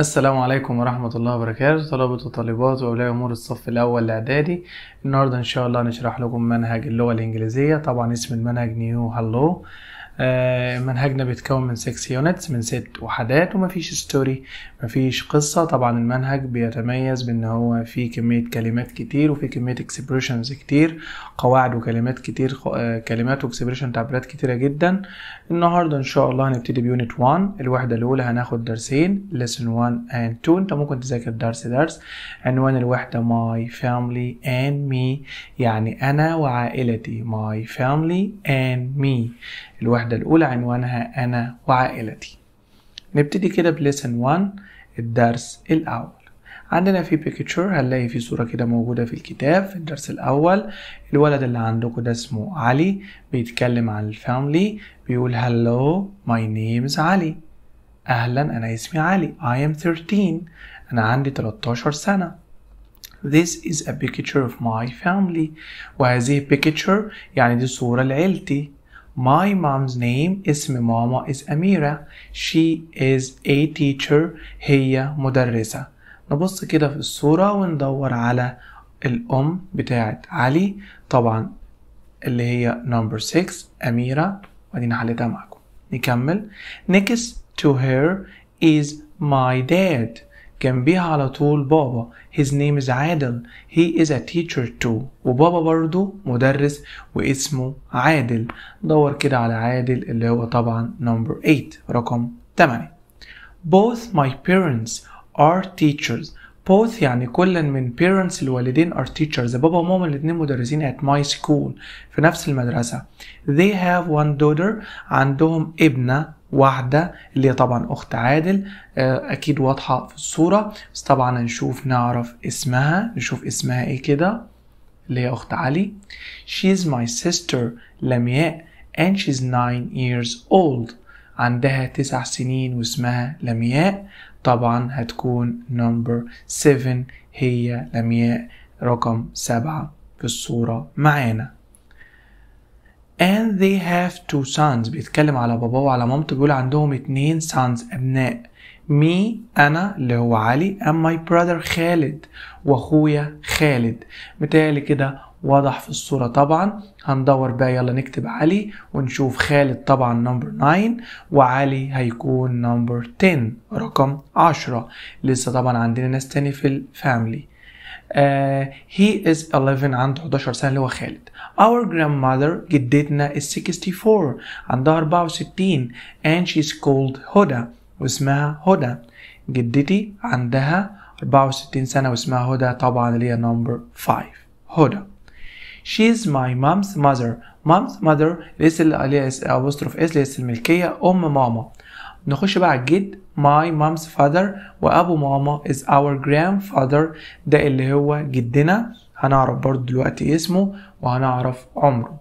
السلام عليكم ورحمة الله وبركاته طلبة وطالبات وأولياء أمور الصف الأول الإعدادي النهاردة إن شاء الله هنشرح لكم منهج اللغة الإنجليزية طبعا اسم المنهج نيو هالو آه، منهجنا بيتكون من 6 يونتس من ست وحدات ومفيش ستوري مفيش قصة طبعا المنهج بيتميز بان هو فيه كمية كلمات كتير وفيه كمية اكسبريشنز كتير قواعد وكلمات كتير آه، كلمات واكسبريشن تعبيرات كتيرة جدا النهاردة ان شاء الله هنبتدي بيونت 1 الوحدة الاولى هناخد درسين lesson 1 and 2 انت ممكن تذاكر درس درس عنوان الوحدة my family and me يعني انا وعائلتي my family and me الوحدة الأولى عنوانها أنا وعائلتي نبتدي كده بليسن 1 الدرس الأول عندنا في بيكتشر هنلاقي في صورة كده موجودة في الكتاب في الدرس الأول الولد اللي عندكم ده اسمه علي بيتكلم عن الفاملي بيقول هلو ماي از علي أهلا أنا اسمي علي I am 13 أنا عندي 13 سنة This is a picture of my family وهذه picture يعني دي صورة لعيلتي My mom's name اسم ماما is أميرة She is a teacher هي مدرسة نبص كده في الصورة وندور على الأم بتاعة علي طبعا اللي هي number 6 أميرة ودي نحلتها معاكم نكمل Next to her is my dad كان بيها على طول بابا his name is عادل he is a teacher too وبابا برضو مدرس واسمه عادل دور كده على عادل اللي هو طبعا number 8 رقم 8 both my parents are teachers both يعني كل من parents الوالدين are teachers بابا وماما الاتنين مدرسين at my school في نفس المدرسة they have one daughter عندهم ابنة واحدة اللي هي طبعا أخت عادل آه، أكيد واضحة في الصورة بس طبعا هنشوف نعرف اسمها نشوف اسمها إيه كده اللي هي أخت علي She's my sister لمياء and she's nine years old عندها تسع سنين واسمها لمياء طبعا هتكون number seven هي لمياء رقم سبعة في الصورة معانا and they have two sons بيتكلم على باباه وعلى مامته بيقول عندهم اتنين sons أبناء me أنا اللي هو علي and my brother خالد وأخويا خالد متهيألي كده واضح في الصورة طبعا هندور بقى يلا نكتب علي ونشوف خالد طبعا نمبر 9 وعلي هيكون نمبر 10 رقم 10 لسه طبعا عندنا ناس تاني في الفاملي he is 11 عنده 11 سنه اللي هو خالد our grandmother جدتنا is 64 عندها 64 and she's called هدى واسمها هدى جدتي عندها 64 سنة واسمها هدى طبعا اللي هي number 5 هدى She's my mom's mother mom's mother ليس اللي عليها apostrophe اس ليس الملكية أم ماما نخش بقى على الجد my mom's father وأبو ماما is our grandfather ده اللي هو جدنا هنعرف برضو دلوقتي اسمه وهنعرف عمره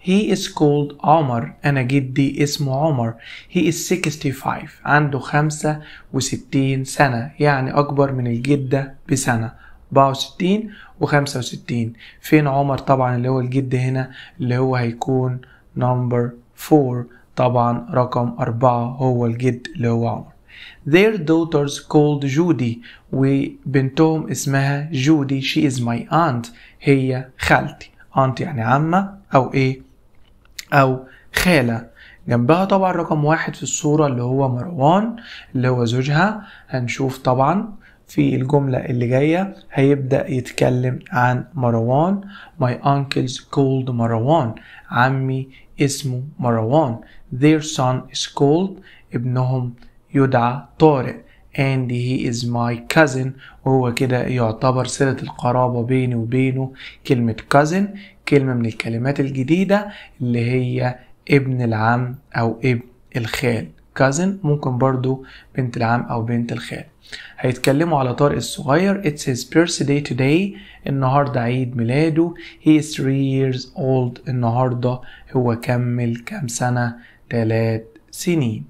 He is called عمر أنا جدي اسمه عمر He is 65 عنده 65 سنة يعني أكبر من الجدة بسنة 64 و 65 فين عمر طبعا اللي هو الجد هنا اللي هو هيكون number 4 طبعا رقم 4 هو الجد اللي هو عمر Their daughters called Judy وبنتهم اسمها جودي she is my aunt هي خالتي aunt يعني عمة أو إيه أو خالة جنبها طبعا رقم واحد في الصورة اللي هو مروان اللي هو زوجها هنشوف طبعا في الجملة اللي جاية هيبدأ يتكلم عن مروان My uncles called مروان عمي اسمه مروان their son is called ابنهم يدعى طارق and he is my cousin وهو كده يعتبر صلة القرابة بيني وبينه كلمة cousin كلمة من الكلمات الجديدة اللي هي ابن العم أو ابن الخال كازن ممكن برضو بنت العم أو بنت الخال هيتكلموا على طارق الصغير It's his birthday today النهاردة عيد ميلاده He is 3 years old النهاردة هو كمل كام سنة 3 سنين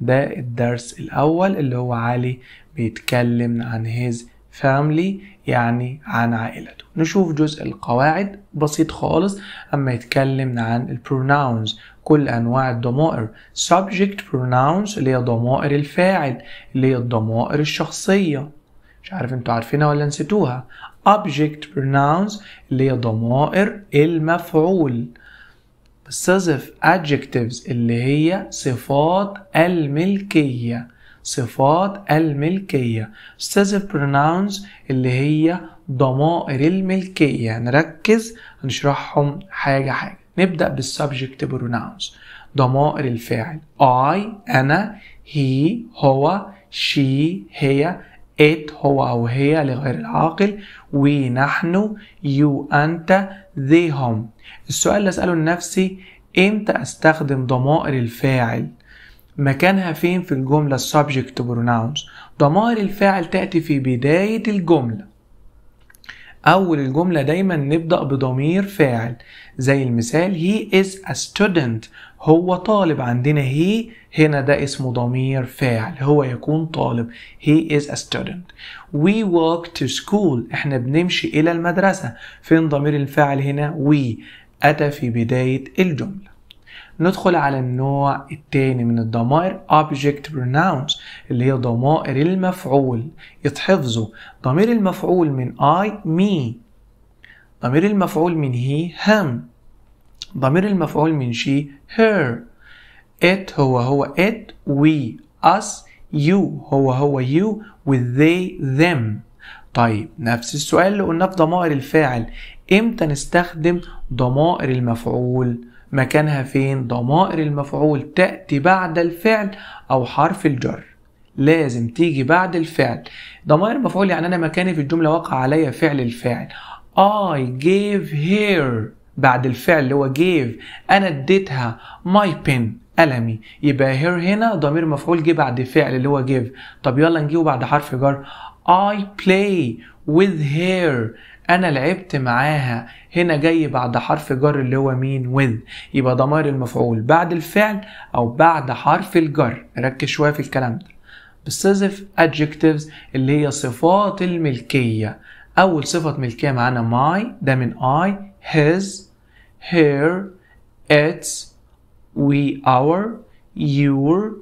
ده الدرس الأول اللي هو علي بيتكلم عن his فاملي يعني عن عائلته نشوف جزء القواعد بسيط خالص أما يتكلم عن pronouns كل أنواع الضمائر subject pronouns اللي هي ضمائر الفاعل اللي هي الضمائر الشخصية مش عارف انتوا عارفينها ولا نسيتوها object pronouns اللي هي ضمائر المفعول بستضيف adjectives اللي هي صفات الملكية صفات الملكية Possessive Pronouns اللي هي ضمائر الملكية نركز يعني هنشرحهم حاجة حاجة نبدأ بالسبجكت بروناونز ضمائر الفاعل I أنا he هو she هي it هو أو هي لغير العاقل we نحن you أنت they هم السؤال اللي أسأله لنفسي إمتى أستخدم ضمائر الفاعل مكانها فين في الجملة subject pronouns ضمائر الفاعل تأتي في بداية الجملة أول الجملة دايما نبدأ بضمير فاعل زي المثال he is a student هو طالب عندنا he هنا ده اسمه ضمير فاعل هو يكون طالب he is a student we walk to school احنا بنمشي إلى المدرسة فين ضمير الفاعل هنا we أتى في بداية الجملة ندخل على النوع الثاني من الضمائر Object Pronouns اللي هي ضمائر المفعول اتحفظوا ضمير المفعول من I me ضمير المفعول من he him ضمير المفعول من she her it هو هو it we us you هو هو you with they them طيب نفس السؤال اللي قلناه في ضمائر الفاعل امتى نستخدم ضمائر المفعول مكانها فين ضمائر المفعول تأتي بعد الفعل أو حرف الجر لازم تيجي بعد الفعل ضمائر المفعول يعني أنا مكاني في الجملة وقع عليا فعل الفاعل I gave her بعد الفعل اللي هو gave أنا اديتها my pen قلمي يبقى هير هنا ضمير مفعول جه بعد فعل اللي هو give طب يلا نجيبه بعد حرف جر I play with her انا لعبت معاها هنا جاي بعد حرف جر اللي هو مين with يبقى ضمير المفعول بعد الفعل او بعد حرف الجر ركز شويه في الكلام ده بستضيف adjectives اللي هي صفات الملكيه اول صفه ملكيه معانا my ده من I his her its we our your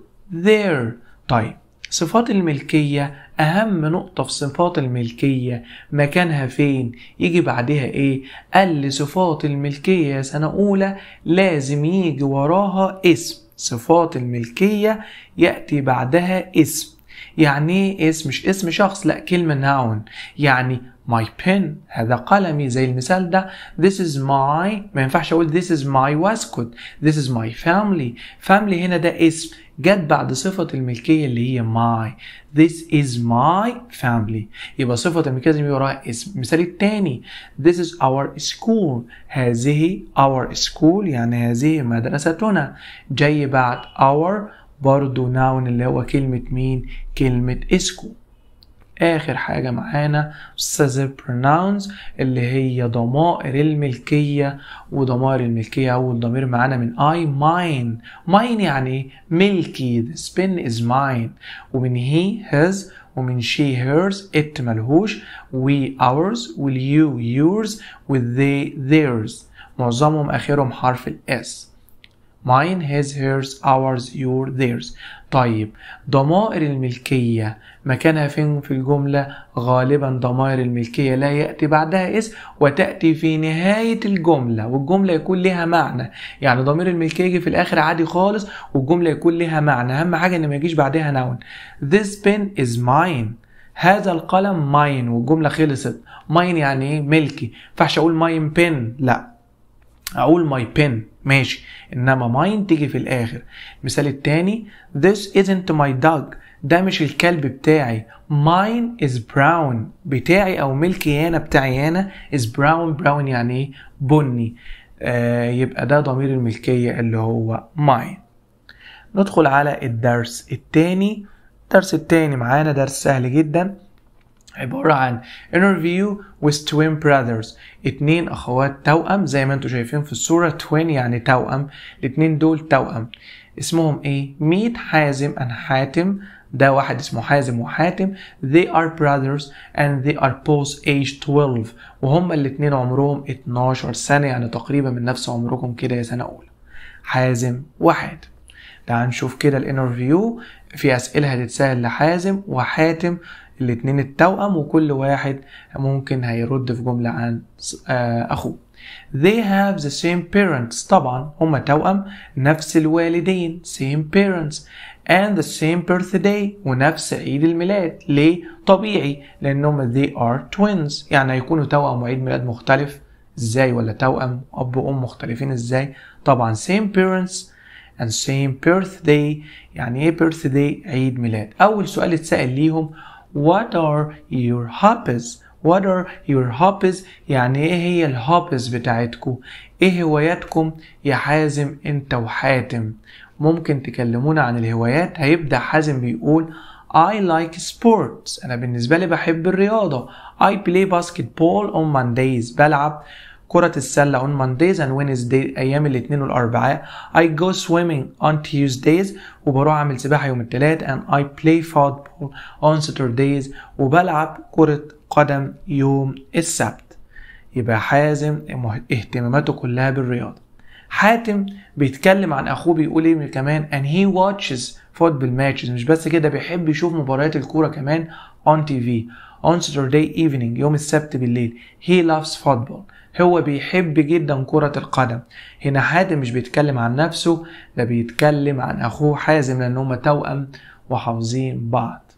their طيب صفات الملكية أهم نقطة في صفات الملكية مكانها فين يجي بعدها إيه قال لي صفات الملكية سنة أولى لازم يجي وراها اسم صفات الملكية يأتي بعدها اسم يعني ايه اسم مش اسم شخص لا كلمة ناون يعني my pen هذا قلمي زي المثال ده this is my ما ينفعش اقول this is my waistcoat this is my family family هنا ده اسم جت بعد صفة الملكية اللي هي my this is my family يبقى صفة الملكية لازم وراها اسم مثال التاني this is our school هذه our school يعني هذه مدرستنا جاي بعد our برضو noun اللي هو كلمة مين كلمة اسكو اخر حاجه معانا سيزر pronouns اللي هي ضمائر الملكيه وضمائر الملكيه اول ضمير معانا من اي mine mine يعني ملكي سبين spin is mine ومن هي هاز ومن شي هيرز ات ملهوش وي اورز واليو يورز yours with they theirs معظمهم اخرهم حرف الاس mine his hers ours your theirs طيب ضمائر الملكية مكانها فين في الجملة غالبا ضمائر الملكية لا يأتي بعدها اسم وتأتي في نهاية الجملة والجملة يكون لها معنى يعني ضمير الملكية يجي في الآخر عادي خالص والجملة يكون لها معنى أهم حاجة إن ما يجيش بعدها نون this pen is mine هذا القلم ماين والجملة خلصت ماين يعني ايه ملكي ما اقول ماين بن لا اقول ماي بن ماشي انما ماين تيجي في الاخر المثال التاني this isn't my dog ده مش الكلب بتاعي mine is brown بتاعي او ملكي انا بتاعي انا is brown brown يعني ايه بني آه يبقى ده ضمير الملكية اللي هو mine ندخل على الدرس التاني الدرس التاني معانا درس سهل جدا عبارة عن interview with twin brothers اتنين أخوات توأم زي ما انتوا شايفين في الصورة twin يعني توأم الاتنين دول توأم اسمهم ايه؟ ميت حازم and حاتم ده واحد اسمه حازم وحاتم they are brothers and they are both age 12 وهما الاتنين عمرهم 12 سنة يعني تقريبا من نفس عمركم كده يا سنة أولى حازم وحاتم تعال نشوف كده الانترفيو في أسئلة هتتسأل لحازم وحاتم الاتنين التوأم وكل واحد ممكن هيرد في جملة عن آه، أخوه They have the same parents طبعا هما توأم نفس الوالدين same parents and the same birthday ونفس عيد الميلاد ليه؟ طبيعي لأنهم they are twins يعني هيكونوا توأم وعيد ميلاد مختلف ازاي ولا توأم أب وأم مختلفين ازاي؟ طبعا same parents and same birthday يعني ايه birthday عيد ميلاد أول سؤال اتسأل ليهم What are your hobbies? What are your hobbies؟ يعني ايه هي الهوبز بتاعتكو؟ ايه هواياتكم يا حازم انت وحاتم؟ ممكن تكلمونا عن الهوايات هيبدأ حازم بيقول I like sports أنا بالنسبة لي بحب الرياضة I play basketball on Mondays بلعب كرة السلة on Mondays and Wednesdays أيام الاثنين والأربعاء I go swimming on Tuesdays وبروح أعمل سباحة يوم الثلاث and I play football on Saturdays وبلعب كرة قدم يوم السبت يبقى حازم اهتماماته كلها بالرياضة حاتم بيتكلم عن اخوه بيقول ايه كمان and he watches football matches مش بس كده بيحب يشوف مباريات الكوره كمان on TV on Saturday evening يوم السبت بالليل he loves football هو بيحب جدا كرة القدم هنا حاتم مش بيتكلم عن نفسه ده بيتكلم عن أخوه حازم لأن هما توأم وحافظين بعض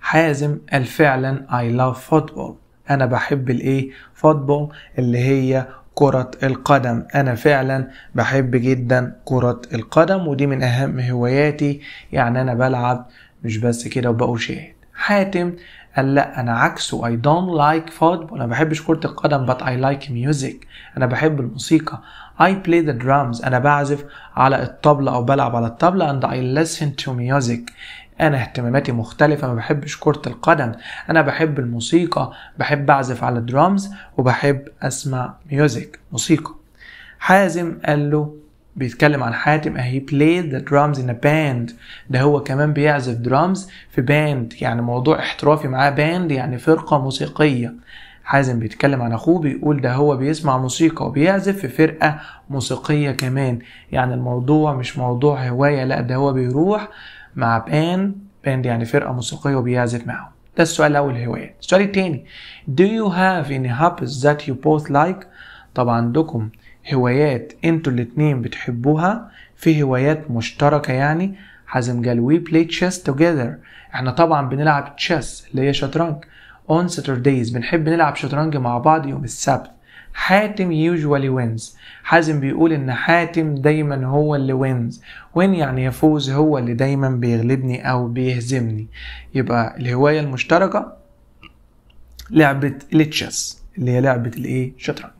حازم قال فعلا I love football أنا بحب الإيه football اللي هي كرة القدم أنا فعلا بحب جدا كرة القدم ودي من أهم هواياتي يعني أنا بلعب مش بس كده وبقوا شاهد حاتم قال لا انا عكسه اي دونت لايك فوتبول انا بحبش كره القدم بات اي لايك ميوزك انا بحب الموسيقى اي بلاي ذا درامز انا بعزف على الطبلة او بلعب على الطبلة اند اي ليسن تو ميوزك انا اهتماماتي مختلفة ما بحبش كرة القدم انا بحب الموسيقى بحب اعزف على الدرامز وبحب اسمع ميوزك موسيقى حازم قال له بيتكلم عن حاتم he played the drums in a band ده هو كمان بيعزف درامز في باند يعني موضوع احترافي معاه باند يعني فرقة موسيقية حازم بيتكلم عن اخوه بيقول ده هو بيسمع موسيقى وبيعزف في فرقة موسيقية كمان يعني الموضوع مش موضوع هواية لا ده هو بيروح مع باند باند يعني فرقة موسيقية وبيعزف معاهم ده السؤال الأول الهوايات السؤال التاني Do you have any hobbies that you both like؟ طبعا عندكم هوايات انتوا الاتنين بتحبوها في هوايات مشتركة يعني حازم قال we play chess together احنا طبعا بنلعب تشيس اللي هي شطرنج on Saturdays بنحب نلعب شطرنج مع بعض يوم السبت حاتم usually wins حازم بيقول ان حاتم دايما هو اللي wins وين يعني يفوز هو اللي دايما بيغلبني او بيهزمني يبقى الهواية المشتركة لعبة التشيس اللي هي لعبة الايه شطرنج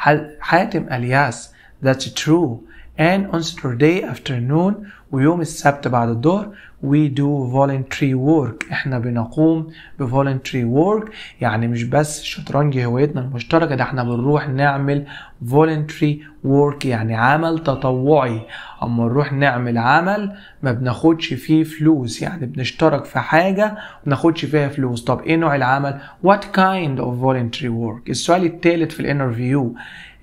حاتم الياس That's true and on Saturday afternoon ويوم السبت بعد الظهر we do voluntary work احنا بنقوم ب voluntary work يعني مش بس الشطرنج هوايتنا المشتركة ده احنا بنروح نعمل voluntary work يعني عمل تطوعي اما نروح نعمل عمل ما بناخدش فيه فلوس يعني بنشترك في حاجة بناخدش فيها فلوس طب ايه نوع العمل what kind of voluntary work السؤال الثالث في الانترفيو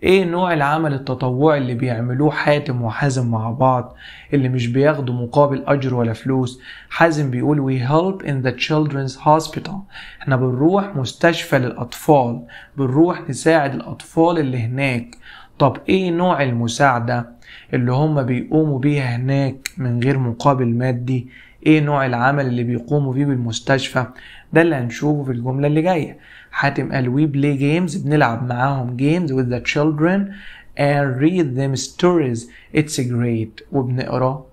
ايه نوع العمل التطوعي اللي بيعملوه حاتم وحازم مع بعض اللي مش بياخدوا مقابل اجر ولا فلوس الفلوس حازم بيقول we help in the children's hospital احنا بنروح مستشفى للأطفال بنروح نساعد الأطفال اللي هناك طب ايه نوع المساعدة اللي هم بيقوموا بيها هناك من غير مقابل مادي ايه نوع العمل اللي بيقوموا بيه بالمستشفى ده اللي هنشوفه في الجملة اللي جاية حاتم قال we play games بنلعب معاهم games with the children and read them stories it's great وبنقرا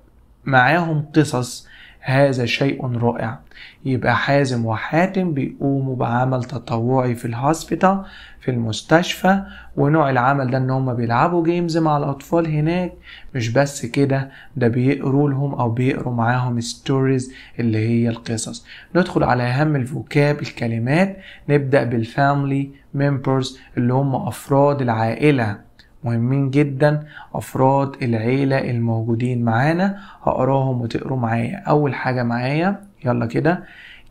معاهم قصص هذا شيء رائع يبقى حازم وحاتم بيقوموا بعمل تطوعي في الهوسبيتال في المستشفى ونوع العمل ده ان هم بيلعبوا جيمز مع الاطفال هناك مش بس كده ده بيقروا لهم او بيقروا معاهم ستوريز اللي هي القصص ندخل على اهم الفوكاب الكلمات نبدا بالفاميلي ممبرز اللي هم افراد العائله مهمين جدا افراد العيله الموجودين معانا هقراهم وتقروا معايا اول حاجه معايا يلا كده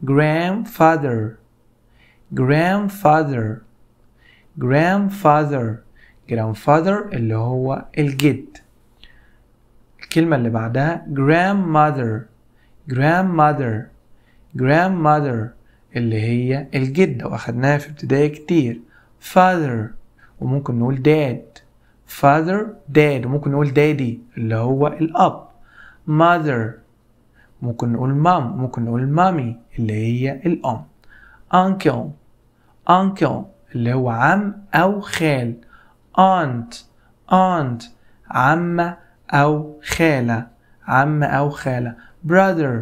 grandfather grandfather grandfather grandfather اللي هو الجد الكلمة اللي بعدها grandmother grandmother grandmother اللي هي الجدة واخدناها في ابتدائي كتير father وممكن نقول dad father dad ممكن نقول daddy اللي هو الأب mother ممكن نقول mom ممكن نقول mommy اللي هي الأم uncle uncle اللي هو عم أو خال aunt aunt عمة أو خالة عم أو خالة brother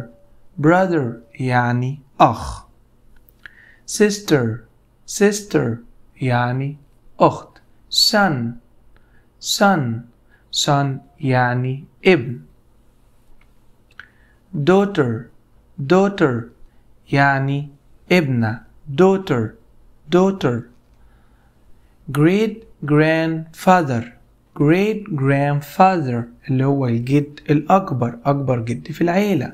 brother يعني أخ sister sister يعني أخت son son son يعني ابن daughter daughter يعني ابنة daughter daughter great grandfather great grandfather اللي هو الجد الأكبر أكبر جد في العيلة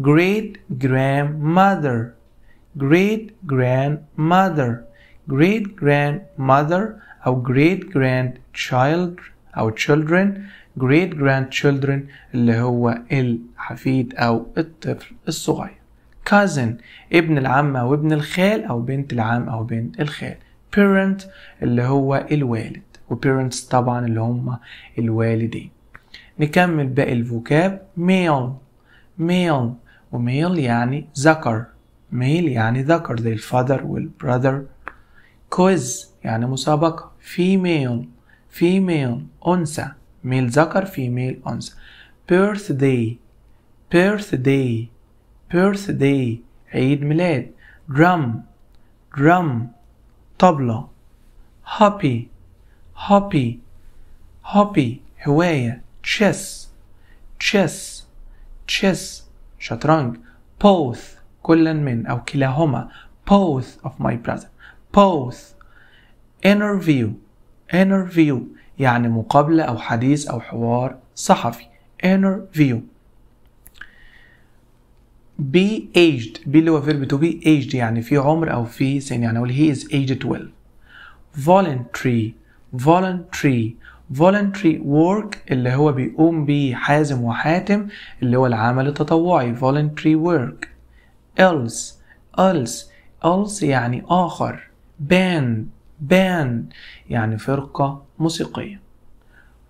great grandmother great grandmother great grandmother أو great grandchild أو children great grandchildren اللي هو الحفيد أو الطفل الصغير cousin ابن العم أو ابن الخال أو بنت العم أو بنت الخال parent اللي هو الوالد وبيرنتس طبعا اللي هم الوالدين نكمل باقي الفوكاب male male وميل يعني ذكر ميل يعني ذكر زي الفادر والبراذر كويز يعني مسابقة female female أنثى male ذكر female أنثى birthday birthday birthday عيد ميلاد drum drum طبلة happy happy happy هواية chess chess chess شطرنج both كلا من أو كلاهما both of my brother both interview interview يعني مقابلة أو حديث أو حوار صحفي interview be aged be اللي هو verb to be aged يعني في عمر أو في سن يعني أقول he is aged 12 voluntary voluntary voluntary work اللي هو بيقوم به حازم وحاتم اللي هو العمل التطوعي voluntary work else else else يعني آخر band band يعني فرقة موسيقية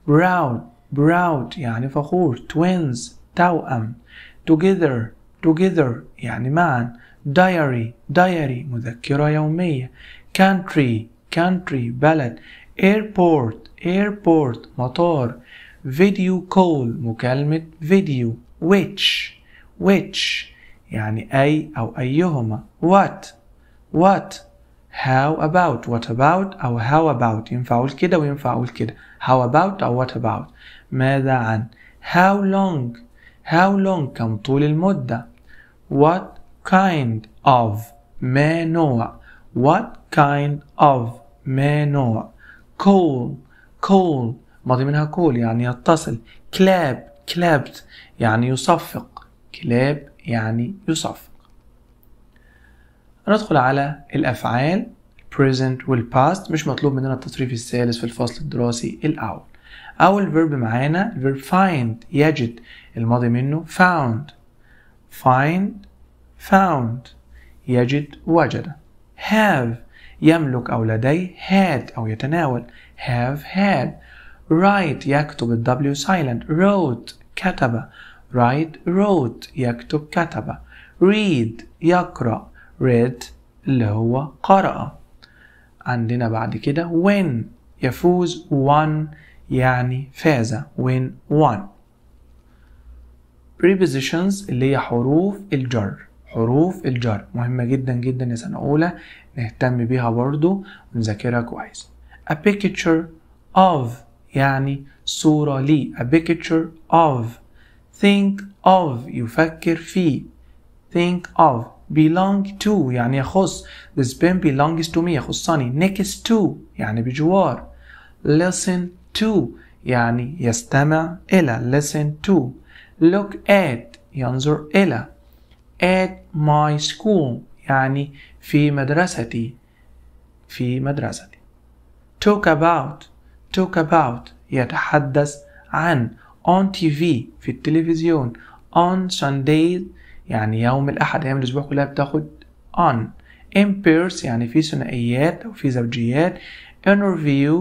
proud براود يعني فخور twins توأم together together يعني معا diary diary مذكرة يومية country country بلد airport airport مطار video call مكالمة فيديو which which يعني أي أو أيهما what what how about what about أو how about ينفع أقول كده وينفع أقول كده how about أو what about ماذا عن how long how long كم طول المدة what kind of ما نوع what kind of ما نوع call call ماضي منها call يعني يتصل clap clapped يعني يصفق كلاب يعني يصفق ندخل على الأفعال present والpast مش مطلوب مننا التصريف الثالث في الفصل الدراسي الأول أول فيرب معانا verb find يجد الماضي منه found find found يجد وجد have يملك أو لديه had أو يتناول have had write يكتب الدبليو silent wrote كتب write wrote يكتب كتب read يقرأ read اللي هو قرأ عندنا بعد كده win يفوز won يعني فاز win won prepositions اللي هي حروف الجر حروف الجر مهمة جدا جدا يا سنة أولى نهتم بيها برضو ونذاكرها كويس a picture of يعني صورة لي a picture of think of يفكر في think of belong to يعني يخص the pen belongs to me يخصني next to يعني بجوار listen to يعني يستمع إلى listen to look at ينظر إلى at my school يعني في مدرستي في مدرستي talk about talk about يتحدث عن on TV في التلفزيون on Sundays يعني يوم الأحد أيام الأسبوع كلها بتاخد on in pairs يعني في ثنائيات أو في زوجيات interview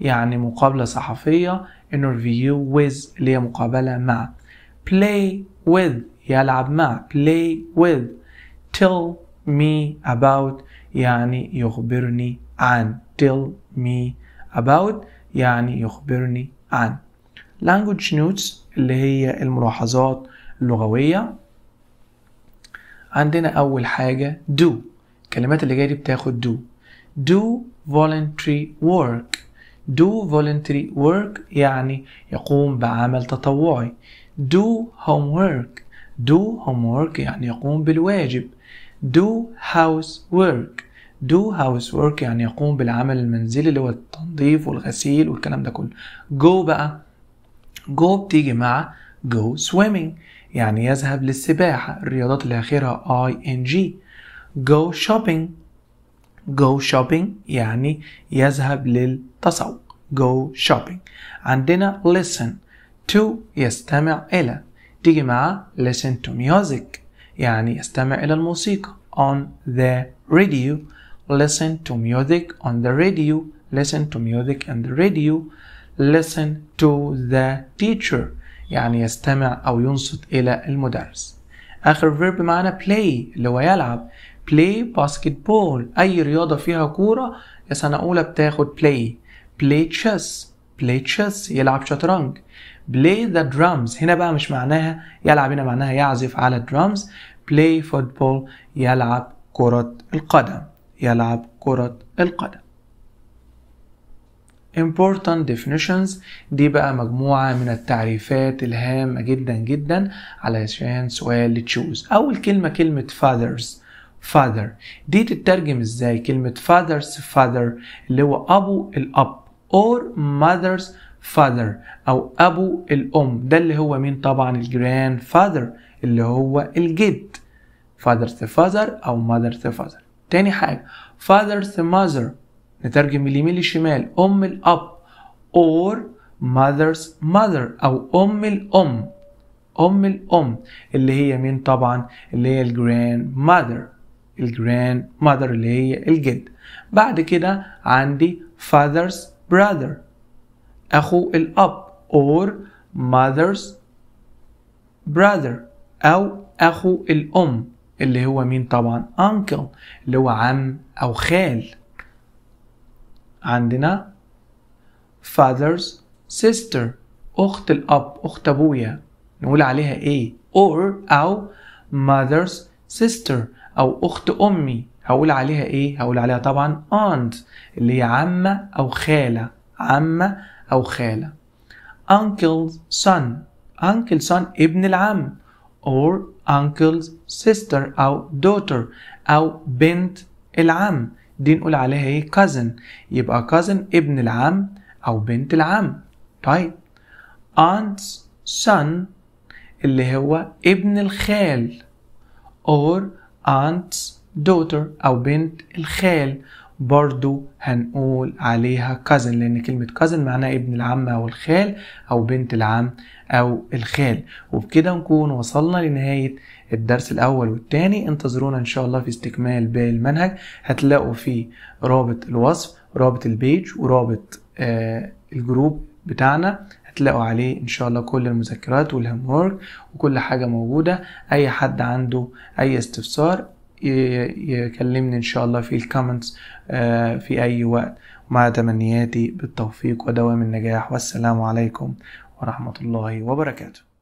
يعني مقابلة صحفية interview with اللي هي مقابلة مع play with يلعب مع play with tell me about يعني يخبرني عن tell me about يعني يخبرني عن language notes اللي هي الملاحظات اللغوية عندنا أول حاجة do الكلمات اللي جاية دي بتاخد do do voluntary work do voluntary work يعني يقوم بعمل تطوعي do homework do homework يعني يقوم بالواجب do housework do housework يعني يقوم بالعمل المنزلي اللي هو التنظيف والغسيل والكلام ده كله go بقى go بتيجي مع go swimming يعني يذهب للسباحة الرياضات اللي آخرها ing go shopping go shopping يعني يذهب للتسوق go shopping عندنا listen to يستمع إلى تيجي مع listen to music يعني يستمع إلى الموسيقى on the radio listen to music on the radio listen to music on the radio listen to the teacher يعني يستمع أو ينصت إلى المدرس آخر فيرب معانا play اللي هو يلعب play basketball أي رياضة فيها كورة يا سنة أولى بتاخد play play chess play chess يلعب شطرنج play the drums هنا بقى مش معناها يلعب هنا معناها يعزف على الدرامز play football يلعب كرة القدم يلعب كرة القدم important definitions دي بقى مجموعة من التعريفات الهامة جدا جدا علشان سؤال تشوز أول كلمة كلمة fathers father دي تترجم ازاي كلمة fathers father اللي هو أبو الأب or mothers father أو أبو الأم ده اللي هو مين طبعا الجران father اللي هو الجد father's father أو mother's father تاني حاجة father's mother نترجم اليمين للشمال أم الأب or mother's mother أو أم الأم أم الأم اللي هي مين طبعا اللي هي الجراند ماذر الجراند ماذر اللي هي الجد بعد كده عندي father's brother أخو الأب or mother's brother أو أخو الأم اللي هو مين طبعا uncle اللي هو عم أو خال عندنا father's sister أخت الأب أخت أبويا نقول عليها إيه or أو mother's sister أو أخت أمي هقول عليها إيه هقول عليها طبعا aunt اللي هي عمة أو خالة عمة أو خالة uncle's son uncle's son ابن العم or uncle's sister أو daughter أو بنت العم دي نقول عليها ايه cousin يبقى cousin ابن العم او بنت العم طيب aunt's son اللي هو ابن الخال or aunt's daughter أو بنت الخال برضو هنقول عليها cousin لأن كلمة cousin معناها ابن العم أو الخال أو بنت العم أو الخال وبكده نكون وصلنا لنهاية الدرس الأول والتاني انتظرونا إن شاء الله في استكمال باقي المنهج هتلاقوا فيه رابط الوصف رابط البيج ورابط آه الجروب بتاعنا هتلاقوا عليه ان شاء الله كل المذكرات والهوم وورك وكل حاجه موجوده اي حد عنده اي استفسار يكلمني ان شاء الله في الكومنتس آه، في اي وقت مع تمنياتي بالتوفيق ودوام النجاح والسلام عليكم ورحمه الله وبركاته